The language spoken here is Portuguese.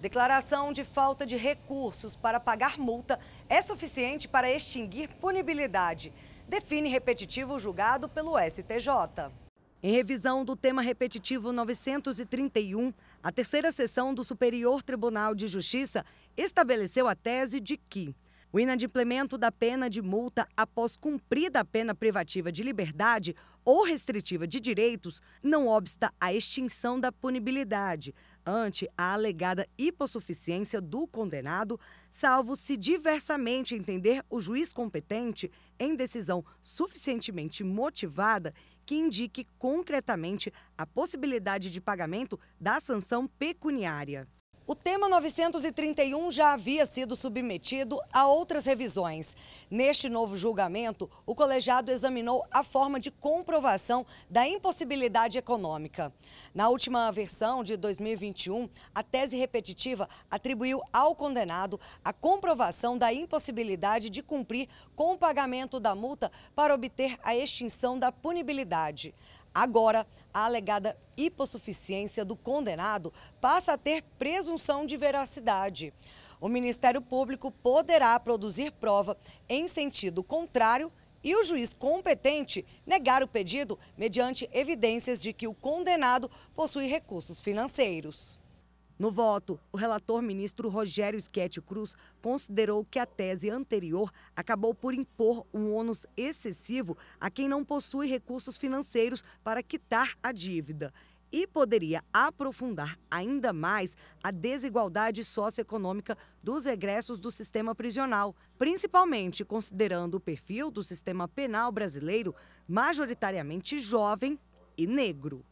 Declaração de falta de recursos para pagar multa é suficiente para extinguir punibilidade. Define repetitivo julgado pelo STJ. Em revisão do tema repetitivo 931, a terceira sessão do Superior Tribunal de Justiça estabeleceu a tese de que o inadimplemento da pena de multa após cumprida a pena privativa de liberdade ou restritiva de direitos não obsta à extinção da punibilidade, ante a alegada hipossuficiência do condenado, salvo se diversamente entender o juiz competente em decisão suficientemente motivada que indique concretamente a possibilidade de pagamento da sanção pecuniária. O tema 931 já havia sido submetido a outras revisões. Neste novo julgamento, o colegiado examinou a forma de comprovação da impossibilidade econômica. Na última versão de 2021, a tese repetitiva atribuiu ao condenado a comprovação da impossibilidade de cumprir com o pagamento da multa para obter a extinção da punibilidade. Agora, a alegada hipossuficiência do condenado passa a ter presunção de veracidade. O Ministério Público poderá produzir prova em sentido contrário e o juiz competente negar o pedido mediante evidências de que o condenado possui recursos financeiros. No voto, o relator ministro Rogério Schetti Cruz considerou que a tese anterior acabou por impor um ônus excessivo a quem não possui recursos financeiros para quitar a dívida e poderia aprofundar ainda mais a desigualdade socioeconômica dos egressos do sistema prisional, principalmente considerando o perfil do sistema penal brasileiro majoritariamente jovem e negro.